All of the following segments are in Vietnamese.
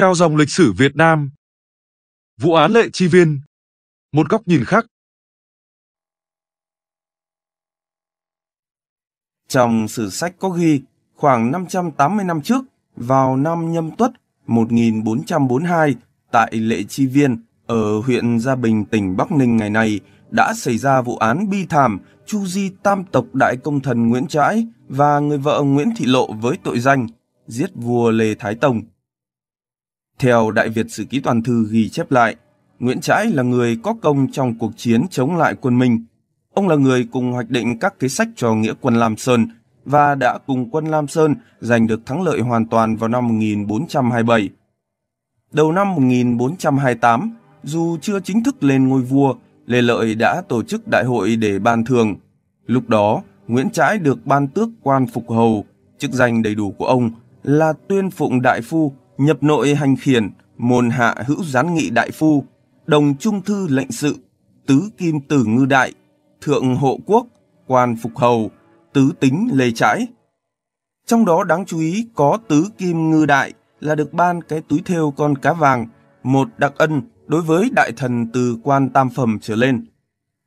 theo dòng lịch sử Việt Nam. Vụ án Lệ Chi Viên Một góc nhìn khác Trong sử sách có ghi khoảng 580 năm trước, vào năm nhâm tuất 1442, tại Lệ Chi Viên ở huyện Gia Bình, tỉnh Bắc Ninh ngày nay đã xảy ra vụ án bi thảm chu di tam tộc đại công thần Nguyễn Trãi và người vợ Nguyễn Thị Lộ với tội danh giết vua Lê Thái Tông. Theo Đại Việt Sử Ký Toàn Thư ghi chép lại, Nguyễn Trãi là người có công trong cuộc chiến chống lại quân Minh. Ông là người cùng hoạch định các kế sách cho nghĩa quân Lam Sơn và đã cùng quân Lam Sơn giành được thắng lợi hoàn toàn vào năm 1427. Đầu năm 1428, dù chưa chính thức lên ngôi vua, Lê Lợi đã tổ chức đại hội để ban thường. Lúc đó, Nguyễn Trãi được ban tước quan phục hầu, chức danh đầy đủ của ông là tuyên phụng đại phu nhập nội hành khiển, môn hạ hữu gián nghị đại phu, đồng trung thư lệnh sự, tứ kim tử ngư đại, thượng hộ quốc, quan phục hầu, tứ tính lê trãi. Trong đó đáng chú ý có tứ kim ngư đại là được ban cái túi thêu con cá vàng, một đặc ân đối với đại thần từ quan tam phẩm trở lên.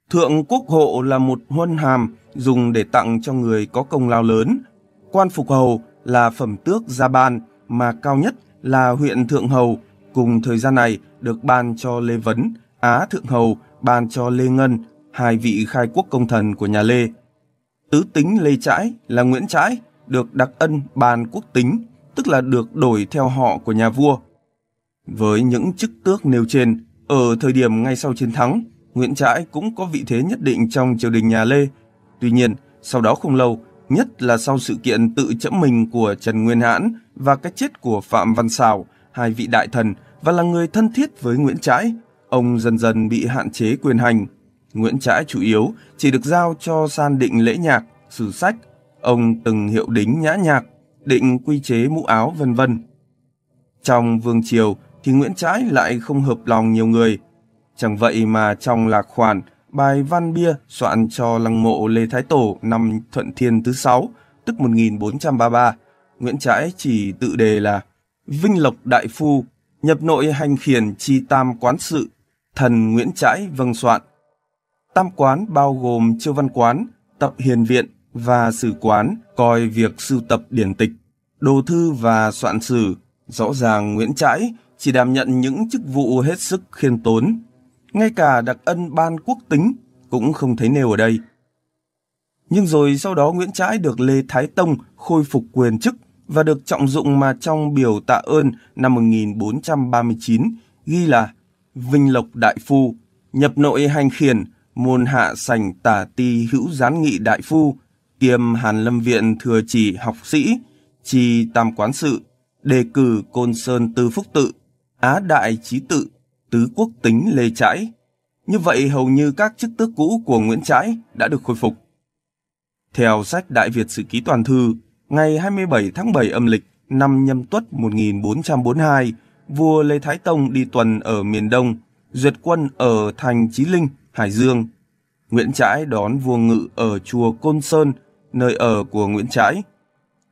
Thượng quốc hộ là một huân hàm dùng để tặng cho người có công lao lớn. Quan phục hầu là phẩm tước gia ban mà cao nhất là huyện Thượng Hầu, cùng thời gian này được ban cho Lê Vấn, Á Thượng Hầu ban cho Lê Ngân, hai vị khai quốc công thần của nhà Lê. Tứ tính Lê Trãi là Nguyễn Trãi, được đặc ân ban quốc tính, tức là được đổi theo họ của nhà vua. Với những chức tước nêu trên, ở thời điểm ngay sau chiến thắng, Nguyễn Trãi cũng có vị thế nhất định trong triều đình nhà Lê. Tuy nhiên, sau đó không lâu, nhất là sau sự kiện tự chẫm mình của Trần Nguyên Hãn và cái chết của Phạm Văn Sào, hai vị đại thần và là người thân thiết với Nguyễn Trãi, ông dần dần bị hạn chế quyền hành. Nguyễn Trãi chủ yếu chỉ được giao cho san định lễ nhạc, sử sách, ông từng hiệu đính nhã nhạc, định quy chế mũ áo vân vân. Trong vương triều thì Nguyễn Trãi lại không hợp lòng nhiều người. Chẳng vậy mà trong lạc khoản Bài Văn Bia soạn cho lăng mộ Lê Thái Tổ năm Thuận Thiên thứ sáu tức 1433. Nguyễn Trãi chỉ tự đề là Vinh Lộc Đại Phu, nhập nội hành khiển chi tam quán sự, thần Nguyễn Trãi vâng soạn. Tam quán bao gồm Châu văn quán, tập hiền viện và sử quán coi việc sưu tập điển tịch, đồ thư và soạn sử. Rõ ràng Nguyễn Trãi chỉ đảm nhận những chức vụ hết sức khiêm tốn, ngay cả đặc ân ban quốc tính cũng không thấy nêu ở đây. Nhưng rồi sau đó Nguyễn Trãi được Lê Thái Tông khôi phục quyền chức và được trọng dụng mà trong biểu tạ ơn năm 1439 ghi là Vinh Lộc Đại Phu, nhập nội hành khiển, môn hạ sành tả ti hữu gián nghị đại phu, kiêm Hàn Lâm Viện thừa chỉ học sĩ, trì tam quán sự, đề cử Côn Sơn Tư Phúc Tự, Á Đại Trí Tự, tứ quốc tính Lê Trãi. Như vậy hầu như các chức tước cũ của Nguyễn Trãi đã được khôi phục. Theo sách Đại Việt Sử Ký Toàn Thư, ngày 27 tháng 7 âm lịch năm nhâm tuất 1442, vua Lê Thái Tông đi tuần ở miền Đông, duyệt quân ở thành Chí Linh, Hải Dương. Nguyễn Trãi đón vua Ngự ở chùa Côn Sơn, nơi ở của Nguyễn Trãi.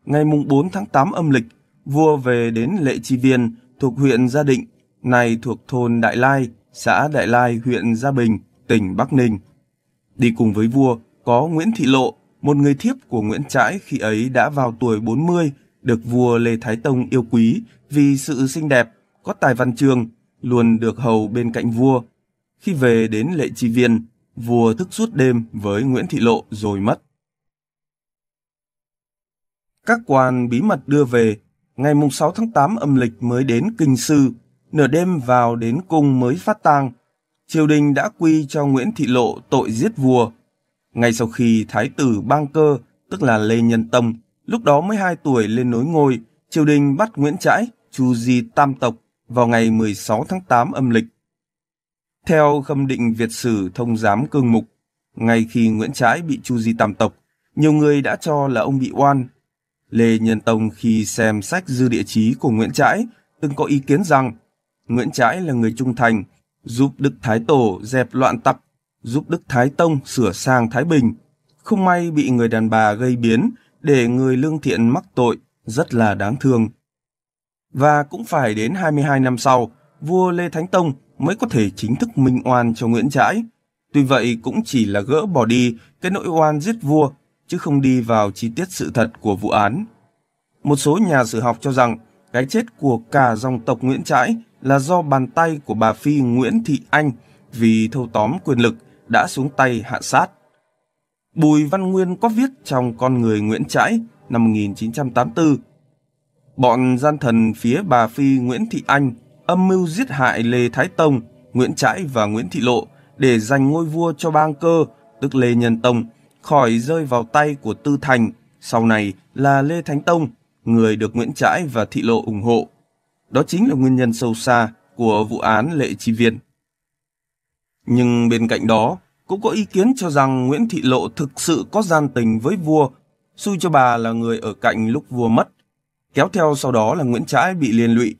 Ngày mùng 4 tháng 8 âm lịch, vua về đến Lệ Chi Viên thuộc huyện Gia Định, nay thuộc thôn Đại Lai, xã Đại Lai, huyện Gia Bình, tỉnh Bắc Ninh. Đi cùng với vua có Nguyễn Thị Lộ, một người thiếp của Nguyễn Trãi khi ấy đã vào tuổi 40, được vua Lê Thái Tông yêu quý vì sự xinh đẹp, có tài văn chương, luôn được hầu bên cạnh vua. Khi về đến lệ chi viên, vua thức suốt đêm với Nguyễn Thị Lộ rồi mất. Các quan bí mật đưa về, ngày 6 tháng 8 âm lịch mới đến Kinh Sư, nửa đêm vào đến cung mới phát tang. Triều đình đã quy cho Nguyễn Thị Lộ tội giết vua. Ngay sau khi thái tử Bang Cơ, tức là Lê Nhân Tông, lúc đó mới 2 tuổi lên nối ngôi, triều đình bắt Nguyễn Trãi, Chu Di Tam Tộc vào ngày 16 tháng 8 âm lịch. Theo khâm định Việt Sử thông giám cương mục, ngay khi Nguyễn Trãi bị Chu Di Tam Tộc, nhiều người đã cho là ông bị oan. Lê Nhân Tông khi xem sách dư địa chí của Nguyễn Trãi từng có ý kiến rằng Nguyễn Trãi là người trung thành, giúp Đức Thái Tổ dẹp loạn tặc, giúp Đức Thái Tông sửa sang Thái Bình. Không may bị người đàn bà gây biến để người lương thiện mắc tội, rất là đáng thương. Và cũng phải đến 22 năm sau, vua Lê Thánh Tông mới có thể chính thức minh oan cho Nguyễn Trãi. Tuy vậy cũng chỉ là gỡ bỏ đi cái nỗi oan giết vua, chứ không đi vào chi tiết sự thật của vụ án. Một số nhà sử học cho rằng cái chết của cả dòng tộc Nguyễn Trãi là do bàn tay của bà Phi Nguyễn Thị Anh vì thâu tóm quyền lực đã xuống tay hạ sát. Bùi Văn Nguyên có viết trong Con người Nguyễn Trãi năm 1984. Bọn gian thần phía bà Phi Nguyễn Thị Anh âm mưu giết hại Lê Thái Tông, Nguyễn Trãi và Nguyễn Thị Lộ để giành ngôi vua cho bang cơ, tức Lê Nhân Tông, khỏi rơi vào tay của Tư Thành, sau này là Lê Thánh Tông – người được Nguyễn Trãi và Thị Lộ ủng hộ. Đó chính là nguyên nhân sâu xa của vụ án Lệ Chi Viên. Nhưng bên cạnh đó, cũng có ý kiến cho rằng Nguyễn Thị Lộ thực sự có gian tình với vua, xui cho bà là người ở cạnh lúc vua mất. Kéo theo sau đó là Nguyễn Trãi bị liên lụy.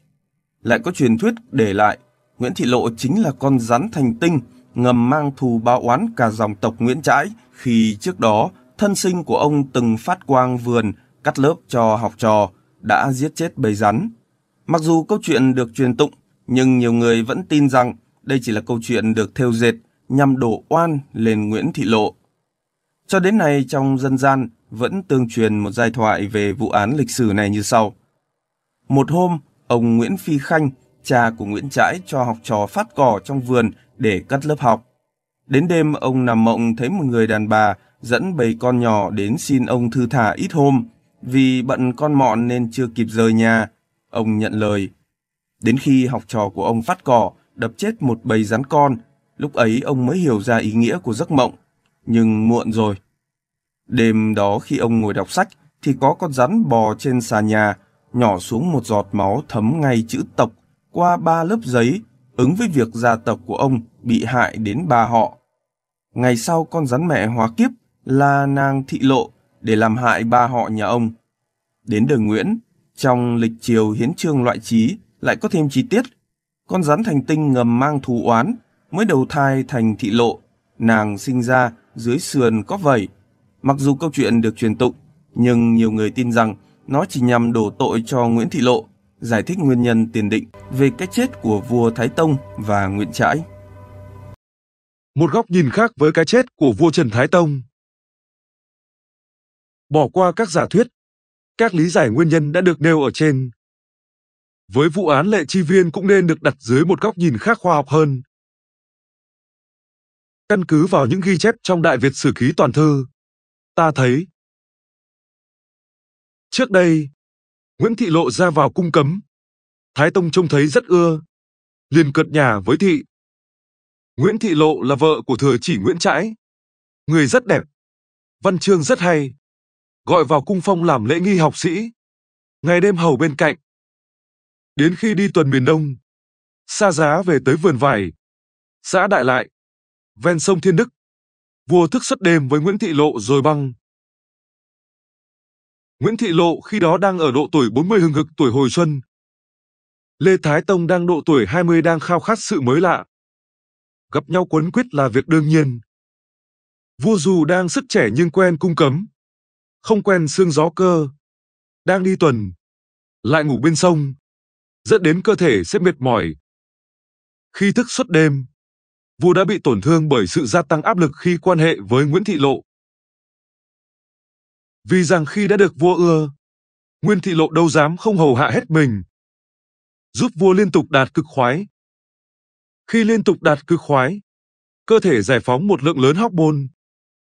Lại có truyền thuyết để lại, Nguyễn Thị Lộ chính là con rắn thành tinh, ngầm mang thù báo oán cả dòng tộc Nguyễn Trãi khi trước đó thân sinh của ông từng phát quang vườn cắt lớp cho học trò đã giết chết bầy rắn. Mặc dù câu chuyện được truyền tụng, nhưng nhiều người vẫn tin rằng đây chỉ là câu chuyện được thêu dệt nhằm đổ oan lên Nguyễn Thị Lộ. Cho đến nay trong dân gian vẫn tương truyền một giai thoại về vụ án lịch sử này như sau. Một hôm, ông Nguyễn Phi Khanh, cha của Nguyễn Trãi cho học trò phát cỏ trong vườn để cắt lớp học. Đến đêm, ông nằm mộng thấy một người đàn bà dẫn bầy con nhỏ đến xin ông thư thả ít hôm, vì bận con mọn nên chưa kịp rời nhà, ông nhận lời. Đến khi học trò của ông phát cỏ, đập chết một bầy rắn con, lúc ấy ông mới hiểu ra ý nghĩa của giấc mộng, nhưng muộn rồi. Đêm đó khi ông ngồi đọc sách thì có con rắn bò trên xà nhà, nhỏ xuống một giọt máu thấm ngay chữ tộc qua ba lớp giấy, ứng với việc gia tộc của ông bị hại đến ba họ. Ngày sau con rắn mẹ hóa kiếp là nàng thị lộ để làm hại ba họ nhà ông. Đến đời Nguyễn, trong lịch triều hiến trương loại trí lại có thêm chi tiết. Con rắn thành tinh ngầm mang thù oán, mới đầu thai thành thị lộ, nàng sinh ra dưới sườn có vẩy. Mặc dù câu chuyện được truyền tụng, nhưng nhiều người tin rằng nó chỉ nhằm đổ tội cho Nguyễn Thị Lộ, giải thích nguyên nhân tiền định về cái chết của vua Thái Tông và Nguyễn Trãi. Một góc nhìn khác với cái chết của vua Trần Thái Tông bỏ qua các giả thuyết. Các lý giải nguyên nhân đã được nêu ở trên. Với vụ án lệ chi viên cũng nên được đặt dưới một góc nhìn khác khoa học hơn. Căn cứ vào những ghi chép trong Đại Việt Sử Ký Toàn Thư, ta thấy Trước đây, Nguyễn Thị Lộ ra vào cung cấm. Thái Tông trông thấy rất ưa, liền cật nhà với thị. Nguyễn Thị Lộ là vợ của thừa chỉ Nguyễn Trãi, người rất đẹp, văn chương rất hay gọi vào cung phong làm lễ nghi học sĩ, ngày đêm hầu bên cạnh. Đến khi đi tuần miền Đông, xa giá về tới vườn vải, xã Đại Lại, ven sông Thiên Đức, vua thức suốt đêm với Nguyễn Thị Lộ rồi băng. Nguyễn Thị Lộ khi đó đang ở độ tuổi 40 hừng hực tuổi hồi xuân. Lê Thái Tông đang độ tuổi 20 đang khao khát sự mới lạ. Gặp nhau quấn quyết là việc đương nhiên. Vua dù đang sức trẻ nhưng quen cung cấm, không quen xương gió cơ. Đang đi tuần, lại ngủ bên sông, dẫn đến cơ thể sẽ mệt mỏi. Khi thức suốt đêm, vua đã bị tổn thương bởi sự gia tăng áp lực khi quan hệ với Nguyễn Thị Lộ. Vì rằng khi đã được vua ưa, Nguyễn Thị Lộ đâu dám không hầu hạ hết mình, giúp vua liên tục đạt cực khoái. Khi liên tục đạt cực khoái, cơ thể giải phóng một lượng lớn hormone,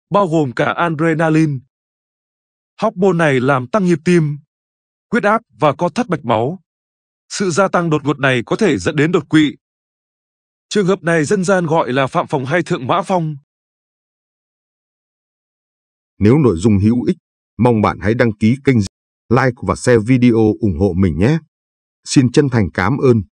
bao gồm cả adrenaline, Hormone này làm tăng nhịp tim, huyết áp và co thắt mạch máu. Sự gia tăng đột ngột này có thể dẫn đến đột quỵ. Trường hợp này dân gian gọi là phạm phòng hay thượng mã phong. Nếu nội dung hữu ích, mong bạn hãy đăng ký kênh, like và share video ủng hộ mình nhé. Xin chân thành cảm ơn.